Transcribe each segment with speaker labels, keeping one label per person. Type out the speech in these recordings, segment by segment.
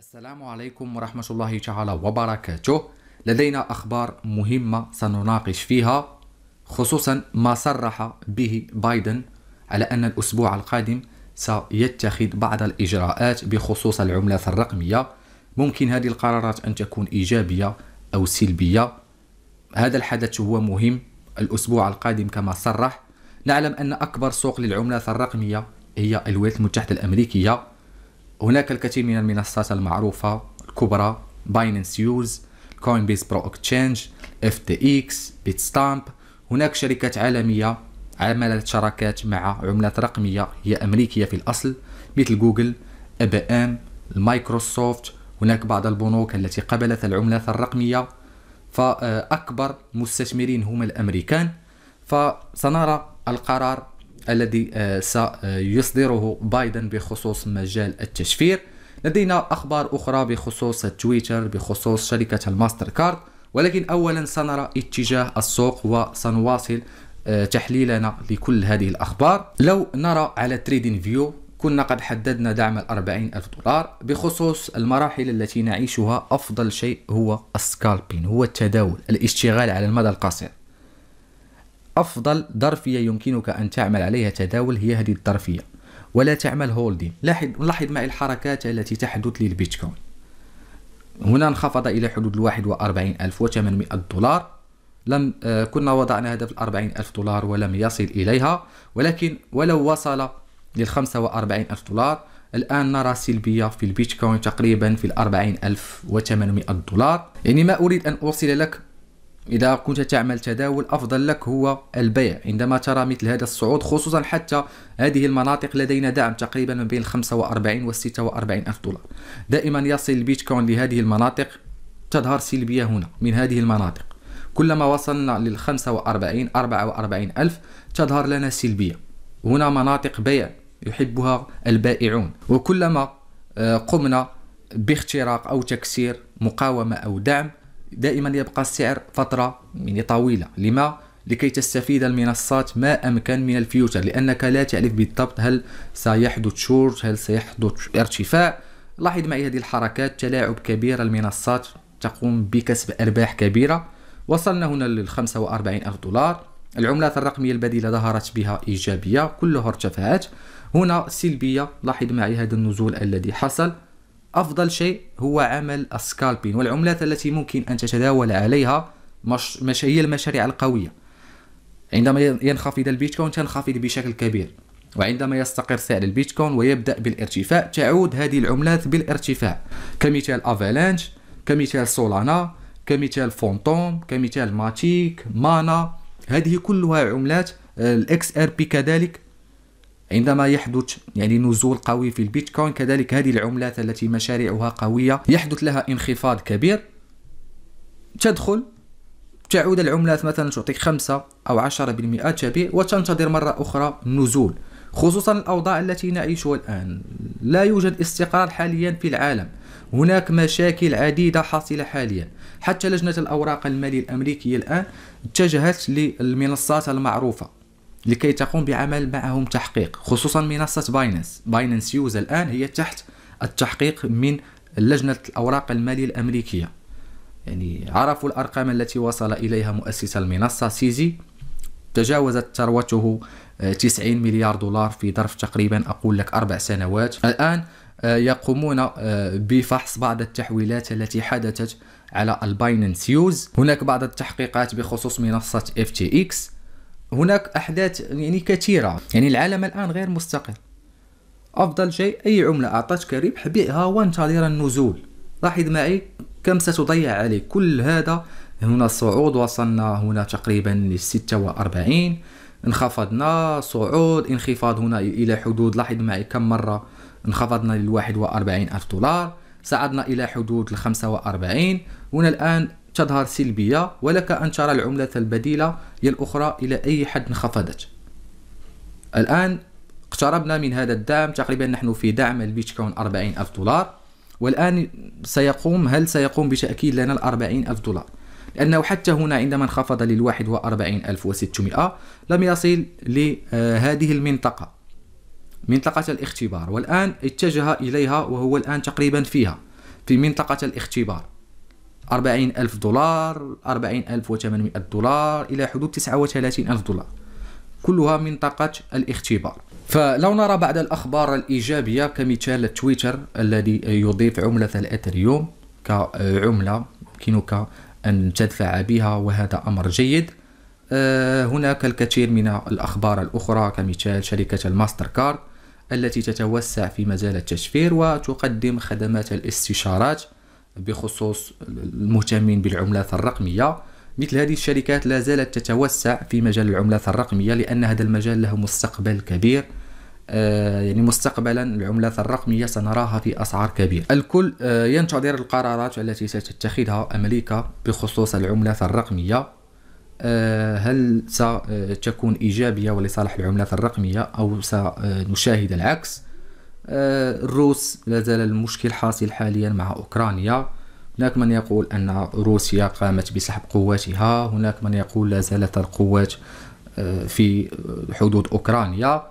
Speaker 1: السلام عليكم ورحمة الله تعالى وبركاته لدينا أخبار مهمة سنناقش فيها خصوصا ما صرح به بايدن على أن الأسبوع القادم سيتخذ بعض الإجراءات بخصوص العملات الرقمية ممكن هذه القرارات أن تكون إيجابية أو سلبية هذا الحدث هو مهم الأسبوع القادم كما صرح نعلم أن أكبر سوق للعملة الرقمية هي الولايات المتحدة الأمريكية هناك الكثير من المنصات المعروفة الكبرى بايننس يوز كوين بيس برو اكتشينج اف تي اكس بيت ستامب هناك شركات عالمية عملت شراكات مع عملات رقمية هي أمريكية في الأصل مثل جوجل ام مايكروسوفت هناك بعض البنوك التي قبلت العملات الرقمية فأكبر مستثمرين هم الأمريكان فسنرى القرار الذي آه، سيصدره بايدن بخصوص مجال التشفير لدينا أخبار أخرى بخصوص تويتر بخصوص شركة الماستر كارد ولكن أولا سنرى اتجاه السوق وسنواصل آه، تحليلنا لكل هذه الأخبار لو نرى على تريدين فيو كنا قد حددنا دعم الأربعين ألف دولار بخصوص المراحل التي نعيشها أفضل شيء هو السكالبين هو التداول الاشتغال على المدى القصير أفضل ظرفية يمكنك أن تعمل عليها تداول هي هذه الظرفية ولا تعمل هولدين لاحظ لاحظ معي الحركات التي تحدث للبيتكوين هنا انخفض إلى حدود الواحد وأربعين ألف وثمانمائة دولار لم آه، كنا وضعنا هدف الأربعين ألف دولار ولم يصل إليها ولكن ولو وصل للخمسة وأربعين ألف دولار الآن نرى سلبية في البيتكوين تقريبا في الأربعين ألف وثمانمائة دولار يعني ما أريد أن أوصل لك إذا كنت تعمل تداول أفضل لك هو البيع عندما ترى مثل هذا الصعود خصوصا حتى هذه المناطق لدينا دعم تقريبا ما بين 45 و 46 ألف دولار دائما يصل البيتكوين لهذه المناطق تظهر سلبية هنا من هذه المناطق كلما وصلنا لل 45 44 ألف تظهر لنا سلبية هنا مناطق بيع يحبها البائعون وكلما آه، قمنا باختراق أو تكسير مقاومة أو دعم دائما يبقى السعر فتره يعني طويله لما لكي تستفيد المنصات ما امكن من الفيوتشر لانك لا تعرف بالضبط هل سيحدث شورت هل سيحدث ارتفاع لاحظ معي هذه الحركات تلاعب كبير المنصات تقوم بكسب ارباح كبيره وصلنا هنا لل 45 ألف دولار العملات الرقمية البديلة ظهرت بها إيجابية كلها ارتفعت هنا سلبية لاحظ معي هذا النزول الذي حصل أفضل شيء هو عمل السكالبين والعملات التي ممكن أن تتداول عليها مش, مش هي المشاريع القوية عندما ينخفض البيتكوين تنخفض بشكل كبير وعندما يستقر سعر البيتكوين ويبدأ بالارتفاع تعود هذه العملات بالارتفاع كمثال أفالانش كمثال سولانا كمثال فونتوم كمثال ماتيك مانا هذه كلها عملات الاكس ار بي كذلك عندما يحدث يعني نزول قوي في البيتكوين كذلك هذه العملات التي مشاريعها قوية يحدث لها انخفاض كبير تدخل تعود العملات مثلا تعطيك خمسة أو عشرة بالمئة تبيع وتنتظر مرة أخرى النزول خصوصا الأوضاع التي نعيشها الآن لا يوجد استقرار حاليا في العالم هناك مشاكل عديدة حاصلة حاليا حتى لجنة الأوراق المالية الأمريكية الآن اتجهت للمنصات المعروفة لكي تقوم بعمل معهم تحقيق خصوصا منصة باينانس باينانس يوز الآن هي تحت التحقيق من لجنة الأوراق المالية الأمريكية يعني عرفوا الأرقام التي وصل إليها مؤسس المنصة سيزي تجاوزت ثروته 90 آه، مليار دولار في ظرف تقريبا أقول لك أربع سنوات الآن آه، يقومون آه، بفحص بعض التحويلات التي حدثت على الباينانس يوز هناك بعض التحقيقات بخصوص منصة FTX هناك أحداث يعني كثيرة يعني العالم الآن غير مستقر أفضل شيء أي عملة أعطتك ربح بيعها وانتظر النزول لاحظ معي كم ستضيع عليك كل هذا هنا صعود وصلنا هنا تقريبا ل 46 انخفضنا صعود انخفاض هنا الى حدود لاحظ معي كم مره انخفضنا لل 41 الف دولار صعدنا الى حدود ال 45 هنا الان تظهر سلبية ولك أن ترى العملة البديلة هي الأخرى إلى أي حد انخفضت الآن اقتربنا من هذا الدعم تقريبا نحن في دعم البيتكوين 40 ألف دولار والآن سيقوم هل سيقوم بتأكيد لنا ال 40 ألف دولار لأنه حتى هنا عندما انخفض لل 41 ألف وستمائة لم يصل لهذه المنطقة منطقة الاختبار والآن اتجه إليها وهو الآن تقريبا فيها في منطقة الاختبار 40 ألف دولار 40 ألف وثمانمائة دولار إلى حدود 39 ألف دولار كلها منطقة الاختبار فلو نرى بعض الأخبار الإيجابية كمثال تويتر الذي يضيف عملة الإثريوم كعملة يمكنك أن تدفع بها وهذا أمر جيد آه، هناك الكثير من الأخبار الأخرى كمثال شركة الماستر كارد التي تتوسع في مجال التشفير وتقدم خدمات الاستشارات بخصوص المهتمين بالعملات الرقمية مثل هذه الشركات لا زالت تتوسع في مجال العملات الرقمية لأن هذا المجال له مستقبل كبير آه، يعني مستقبلا العملات الرقمية سنراها في أسعار كبيرة الكل آه، ينتظر القرارات التي ستتخذها أمريكا بخصوص العملات الرقمية آه، هل ستكون إيجابية ولصالح العملات الرقمية أو سنشاهد العكس؟ الروس آه، لا زال المشكل حاصل حاليا مع أوكرانيا هناك من يقول أن روسيا قامت بسحب قواتها هناك من يقول لا زالت القوات آه، في حدود أوكرانيا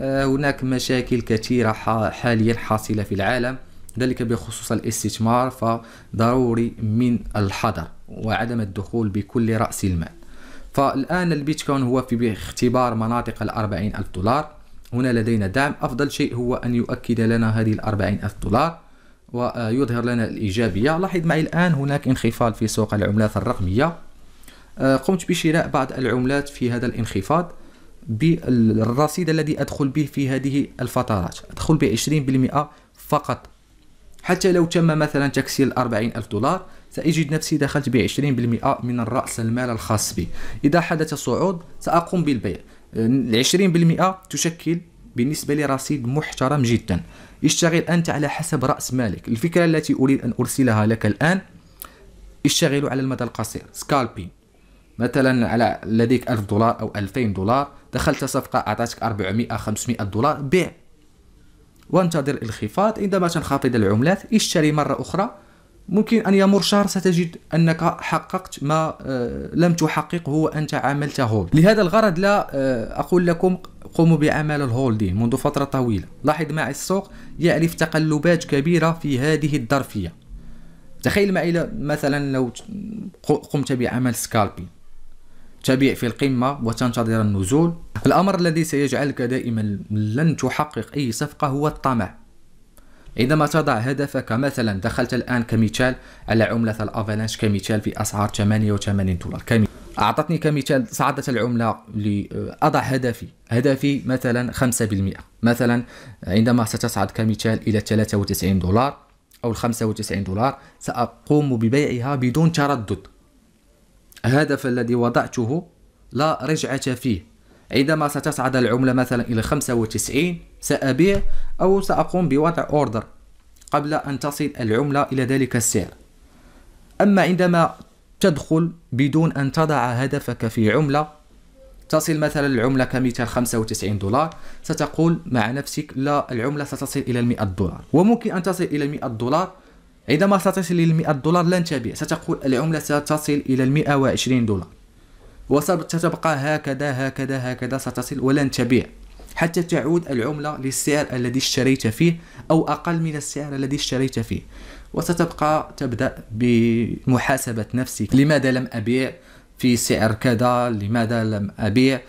Speaker 1: آه، هناك مشاكل كثيرة حاليا حاصلة في العالم ذلك بخصوص الاستثمار فضروري من الحذر وعدم الدخول بكل رأس المال فالآن البيتكوين هو في اختبار مناطق الأربعين ألف دولار هنا لدينا دعم أفضل شيء هو أن يؤكد لنا هذه الأربعين ألف دولار ويظهر آه، لنا الإيجابية لاحظ معي الآن هناك انخفاض في سوق العملات الرقمية آه، قمت بشراء بعض العملات في هذا الانخفاض بالرصيد الذي أدخل به في هذه الفترات أدخل بعشرين 20% فقط حتى لو تم مثلا تكسير الأربعين ألف دولار سأجد نفسي دخلت بعشرين 20% من رأس المال الخاص بي إذا حدث صعود سأقوم بالبيع العشرين 20% تشكل بالنسبة لي رصيد محترم جدا اشتغل أنت على حسب رأس مالك الفكرة التي أريد أن أرسلها لك الآن اشتغل على المدى القصير سكالبين مثلا على لديك 1000 دولار أو 2000 دولار دخلت صفقة أعطتك 400 500 دولار بيع وانتظر الانخفاض عندما تنخفض العملات اشتري مرة أخرى ممكن أن يمر شهر ستجد أنك حققت ما آه، لم تحققه أنت عملت هولد لهذا الغرض لا آه، أقول لكم قوموا بعمل الهولدين منذ فترة طويلة لاحظ معي السوق يعرف تقلبات كبيرة في هذه الظرفية تخيل معي مثلا لو قمت بعمل سكالبين تبيع في القمة وتنتظر النزول الأمر الذي سيجعلك دائما لن تحقق أي صفقة هو الطمع عندما تضع هدفك مثلا دخلت الآن كمثال على عملة الأفالانش كمثال في أسعار 88 دولار كمي... أعطتني كمثال صعدت العملة لأضع آه، هدفي هدفي مثلا 5% مثلا عندما ستصعد كمثال إلى 93 دولار أو 95 دولار سأقوم ببيعها بدون تردد الهدف الذي وضعته لا رجعة فيه عندما ستصعد العملة مثلا إلى 95 سأبيع أو سأقوم بوضع أوردر قبل أن تصل العملة إلى ذلك السعر أما عندما تدخل بدون أن تضع هدفك في عملة تصل مثلا العملة كمثال 95 دولار ستقول مع نفسك لا العملة ستصل إلى 100 دولار وممكن أن تصل إلى 100 دولار عندما ستصل إلى 100 دولار لن تبيع ستقول العملة ستصل إلى 120 دولار وستبقى هكذا هكذا هكذا ستصل ولن تبيع حتى تعود العملة للسعر الذي اشتريت فيه أو أقل من السعر الذي اشتريت فيه وستبقى تبدأ بمحاسبة نفسك لماذا لم أبيع في سعر كذا لماذا لم أبيع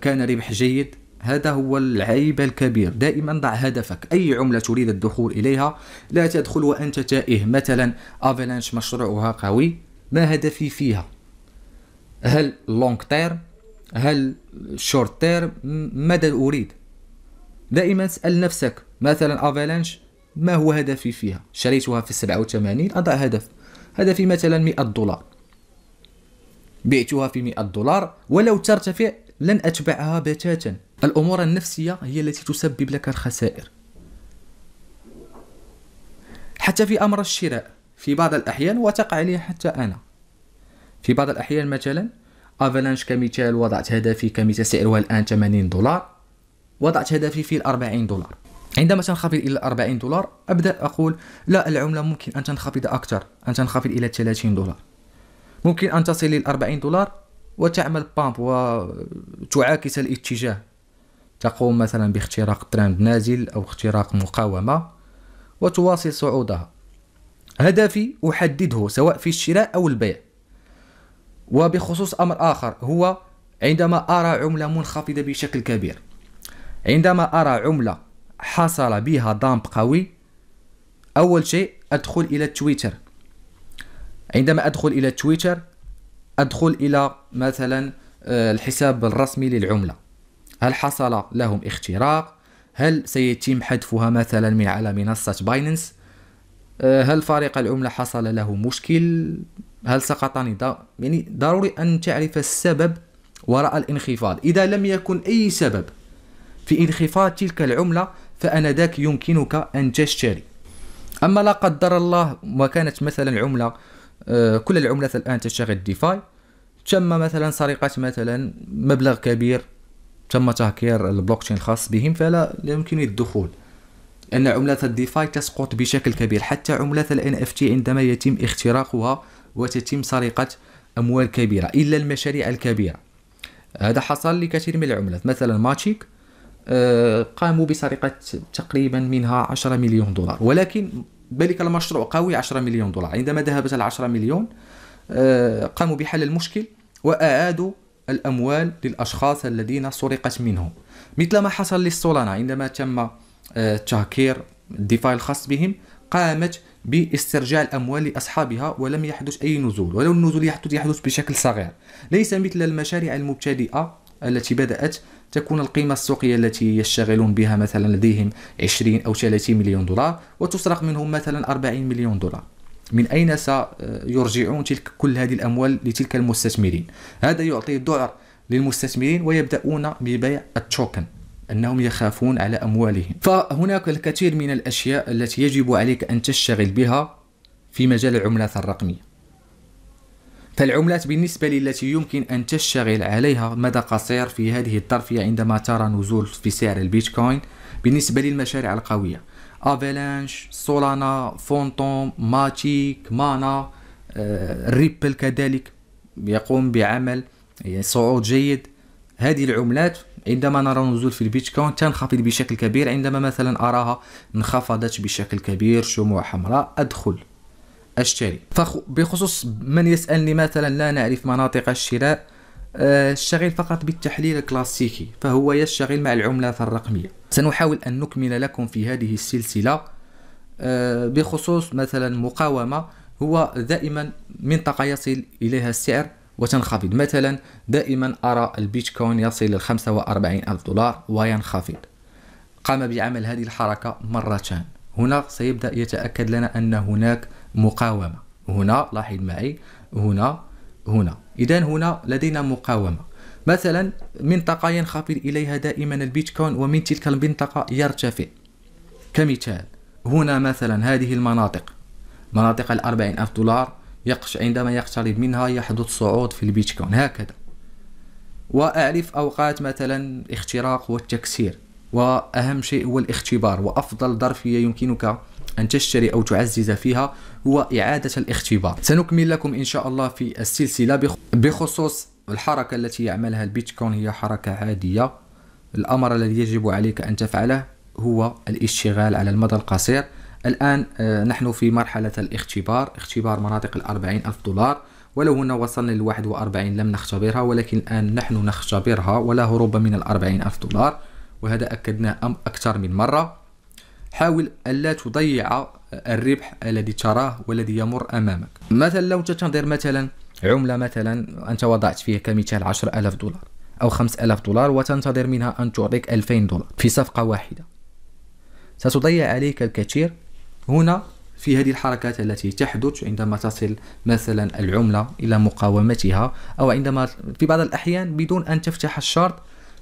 Speaker 1: كان ربح جيد هذا هو العيب الكبير دائما ضع هدفك أي عملة تريد الدخول إليها لا تدخل وأنت تائه مثلا أفلانش مشروعها قوي ما هدفي فيها هل لونج تيرم هل شورت تيرم ماذا اريد دائما اسال نفسك مثلا افالانش ما هو هدفي فيها شريتها في 87 اضع هدف هدفي مثلا 100 دولار بعتها في 100 دولار ولو ترتفع لن اتبعها بتاتا الامور النفسيه هي التي تسبب لك الخسائر حتى في امر الشراء في بعض الاحيان وتقع لي حتى انا في بعض الاحيان مثلا افالانش كمثال وضعت هدفي كمثال سعرها الان 80 دولار وضعت هدفي في 40 دولار عندما تنخفض الى 40 دولار ابدا اقول لا العمله ممكن ان تنخفض اكثر ان تنخفض الى 30 دولار ممكن ان تصل الى 40 دولار وتعمل بامب وتعاكس الاتجاه تقوم مثلا باختراق ترند نازل او اختراق مقاومه وتواصل صعودها هدفي احدده سواء في الشراء او البيع وبخصوص أمر آخر هو عندما أرى عملة منخفضة بشكل كبير عندما أرى عملة حصل بها دامب قوي أول شيء أدخل إلى تويتر عندما أدخل إلى تويتر أدخل إلى مثلا آه، الحساب الرسمي للعملة هل حصل لهم اختراق هل سيتم حذفها مثلا من على منصة بايننس آه، هل فريق العملة حصل له مشكل هل سقط نظام يعني ضروري أن تعرف السبب وراء الانخفاض إذا لم يكن أي سبب في انخفاض تلك العملة فأنذاك يمكنك أن تشتري أما لا قدر الله وكانت مثلا عملة آه، كل العملات الآن تشتغل ديفاي تم مثلا سرقة مثلا مبلغ كبير تم تهكير البلوكتشين الخاص بهم فلا يمكن الدخول أن عملات الديفاي تسقط بشكل كبير حتى عملات ال NFT عندما يتم اختراقها وتتم سرقة أموال كبيرة إلا المشاريع الكبيرة هذا حصل لكثير من العملات مثلا ماتشيك آه، قاموا بسرقة تقريبا منها 10 مليون دولار ولكن ذلك المشروع قوي 10 مليون دولار عندما ذهبت ال 10 مليون آه، قاموا بحل المشكل وأعادوا الأموال للأشخاص الذين سرقت منهم مثل ما حصل للسولانا عندما تم آه، تهكير الدفاع الخاص بهم قامت باسترجاع الأموال لأصحابها ولم يحدث أي نزول ولو النزول يحدث يحدث بشكل صغير ليس مثل المشاريع المبتدئة التي بدأت تكون القيمة السوقية التي يشتغلون بها مثلا لديهم 20 أو 30 مليون دولار وتسرق منهم مثلا 40 مليون دولار من أين سيرجعون تلك كل هذه الأموال لتلك المستثمرين هذا يعطي ذعر للمستثمرين ويبدأون ببيع التوكن أنهم يخافون على أموالهم فهناك الكثير من الأشياء التي يجب عليك أن تشتغل بها في مجال العملات الرقمية فالعملات بالنسبة لي التي يمكن أن تشتغل عليها مدى قصير في هذه الظرفية عندما ترى نزول في سعر البيتكوين بالنسبة للمشاريع القوية أفالانش، سولانا، فونتوم، ماتيك، مانا، آه، ريبل كذلك يقوم بعمل صعود جيد هذه العملات عندما نرى نزول في البيتكوين تنخفض بشكل كبير عندما مثلا أراها انخفضت بشكل كبير شموع حمراء أدخل أشتري فبخصوص من يسألني مثلا لا نعرف مناطق الشراء آه، الشغل فقط بالتحليل الكلاسيكي فهو يشتغل مع العملات الرقمية سنحاول أن نكمل لكم في هذه السلسلة آه، بخصوص مثلا مقاومة هو دائما منطقة يصل إليها السعر وتنخفض مثلا دائما أرى البيتكوين يصل إلى 45 ألف دولار وينخفض قام بعمل هذه الحركة مرتان هنا سيبدأ يتأكد لنا أن هناك مقاومة هنا لاحظ معي هنا هنا إذا هنا لدينا مقاومة مثلا منطقة ينخفض إليها دائما البيتكوين ومن تلك المنطقة يرتفع كمثال هنا مثلا هذه المناطق مناطق الأربعين ألف دولار يقش عندما يقترب منها يحدث صعود في البيتكوين هكذا وأعرف أوقات مثلا الاختراق والتكسير وأهم شيء هو الاختبار وأفضل ظرفية يمكنك أن تشتري أو تعزز فيها هو إعادة الاختبار سنكمل لكم إن شاء الله في السلسلة بخصوص الحركة التي يعملها البيتكوين هي حركة عادية الأمر الذي يجب عليك أن تفعله هو الاشتغال على المدى القصير الآن آه، نحن في مرحلة الاختبار اختبار مناطق الأربعين ألف دولار ولو هنا وصلنا للواحد وأربعين لم نختبرها ولكن الآن نحن نختبرها ولا هروب من الأربعين ألف دولار وهذا أكدناه أكثر من مرة حاول ألا تضيع آه، الربح الذي تراه والذي يمر أمامك مثلا لو تتنظر مثلا عملة مثلا أنت وضعت فيها كمثال 10000 دولار أو 5000 دولار وتنتظر منها أن تعطيك 2000 دولار في صفقة واحدة ستضيع عليك الكثير هنا في هذه الحركات التي تحدث عندما تصل مثلا العملة إلى مقاومتها أو عندما في بعض الأحيان بدون أن تفتح الشرط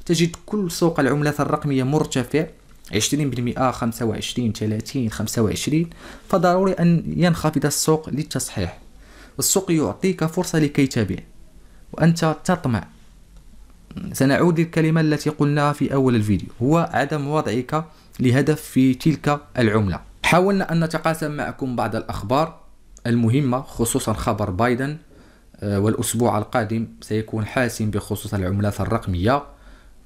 Speaker 1: تجد كل سوق العملات الرقمية مرتفع 20% 25 30 25 فضروري أن ينخفض السوق للتصحيح والسوق يعطيك فرصة لكي تبيع وأنت تطمع سنعود للكلمة التي قلناها في أول الفيديو هو عدم وضعك لهدف في تلك العملة حاولنا أن نتقاسم معكم بعض الأخبار المهمة خصوصا خبر بايدن آه، والأسبوع القادم سيكون حاسم بخصوص العملات الرقمية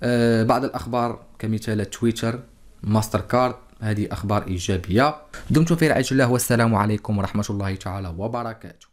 Speaker 1: آه، بعض الأخبار كمثال تويتر ماستر كارد هذه أخبار إيجابية دمتم في رعاية الله والسلام عليكم ورحمة الله تعالى وبركاته